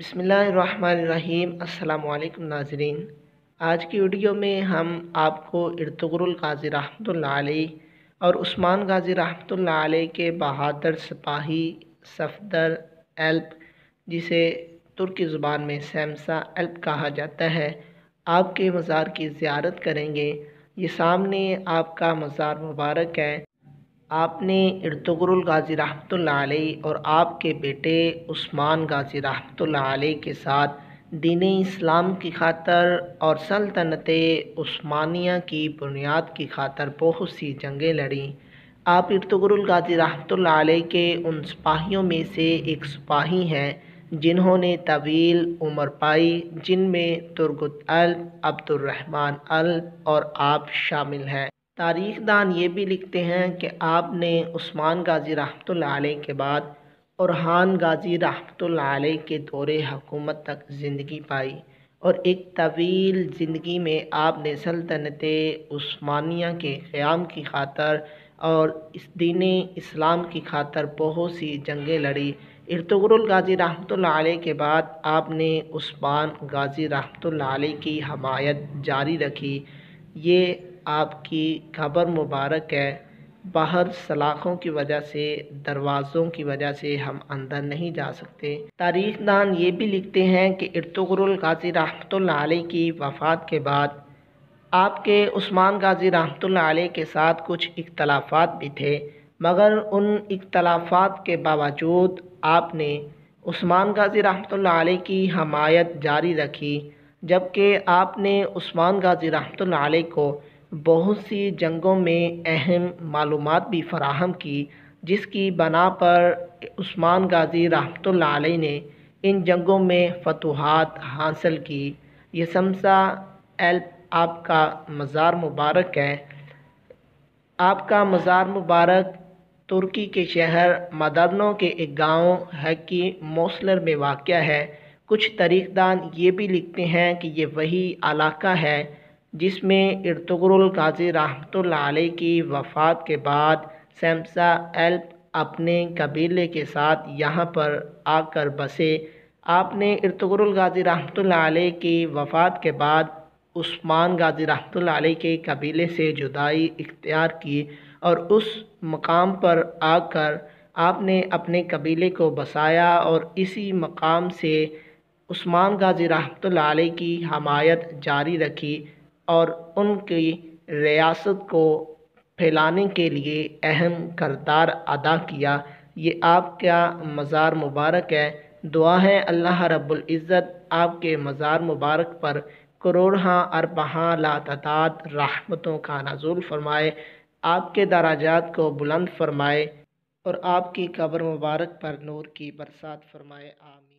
بسم اللہ الرحمن الرحیم السلام علیکم ناظرین آج کی ویڈیو میں ہم آپ کو ارتغر غازی رحمۃ اللہ علیہ اور عثمان غازی رحمۃ اللہ علیہ کے بہادر سپاہی صفدر ایلپ جسے ترکی زبان میں سیمسا ایلپ کہا جاتا ہے آپ کے مزار کی زیارت کریں گے یہ سامنے آپ کا مزار مبارک ہے آپ نے ارتغر الغازی رحمۃ اللہ علیہ اور آپ کے بیٹے عثمان غازی رحمۃ اللہ علیہ کے ساتھ دین اسلام کی خاطر اور سلطنت عثمانیہ کی بنیاد کی خاطر بہت سی جنگیں لڑیں آپ ارتغر الغازی رحمۃ اللہ علیہ کے ان سپاہیوں میں سے ایک سپاہی ہیں جنہوں نے طویل عمر پائی جن میں ترگت عبد الرحمن ال اور آپ شامل ہیں تاریخ دان یہ بھی لکھتے ہیں کہ آپ نے عثمان غازی رحمۃ اللہ علیہ کے بعد اورحان غازی رحمت اللہ علیہ کے دور حکومت تک زندگی پائی اور ایک طویل زندگی میں آپ نے سلطنت عثمانیہ کے قیام کی خاطر اور اس دین اسلام کی خاطر بہت سی جنگیں لڑی ارتغر الغازی رحمۃ علیہ کے بعد آپ نے عثمان غازی رحمۃ اللہ علیہ کی حمایت جاری رکھی یہ آپ کی خبر مبارک ہے باہر سلاخوں کی وجہ سے دروازوں کی وجہ سے ہم اندر نہیں جا سکتے تاریخ دان یہ بھی لکھتے ہیں کہ ارتغر الغازی رحمۃ اللہ علیہ کی وفات کے بعد آپ کے عثمان غازی رحمۃ اللہ علیہ کے ساتھ کچھ اختلافات بھی تھے مگر ان اختلافات کے باوجود آپ نے عثمان غازی رحمۃ اللہ علیہ کی حمایت جاری رکھی جبکہ آپ نے عثمان غازی رحمۃ اللہ علیہ کو بہت سی جنگوں میں اہم معلومات بھی فراہم کی جس کی بنا پر عثمان غازی رحمتہ اللہ علیہ نے ان جنگوں میں فتوحات حاصل کی یہ سمسا ایلپ آپ کا مزار مبارک ہے آپ کا مزار مبارک ترکی کے شہر مدرنو کے ایک گاؤں ہے کہ موسلر میں واقع ہے کچھ تاریخ دان یہ بھی لکھتے ہیں کہ یہ وہی علاقہ ہے جس میں غازی رحمت رحمۃ علیہ کی وفات کے بعد سیمسا ایلپ اپنے قبیلے کے ساتھ یہاں پر آ کر بسے آپ نے ارطغرل غازی رحمۃ اللہ علیہ کی وفات کے بعد عثمان غازی رحمۃ علیہ کے قبیلے سے جدائی اختیار کی اور اس مقام پر آ کر آپ نے اپنے قبیلے کو بسایا اور اسی مقام سے عثمان غازی رحمۃ علیہ کی حمایت جاری رکھی اور ان کی ریاست کو پھیلانے کے لیے اہم کردار ادا کیا یہ آپ کا مزار مبارک ہے دعا ہے اللہ رب العزت آپ کے مزار مبارک پر کروڑہاں اربہاں لاتتات رحمتوں کا نزول فرمائے آپ کے دراجات کو بلند فرمائے اور آپ کی قبر مبارک پر نور کی برسات فرمائے آمین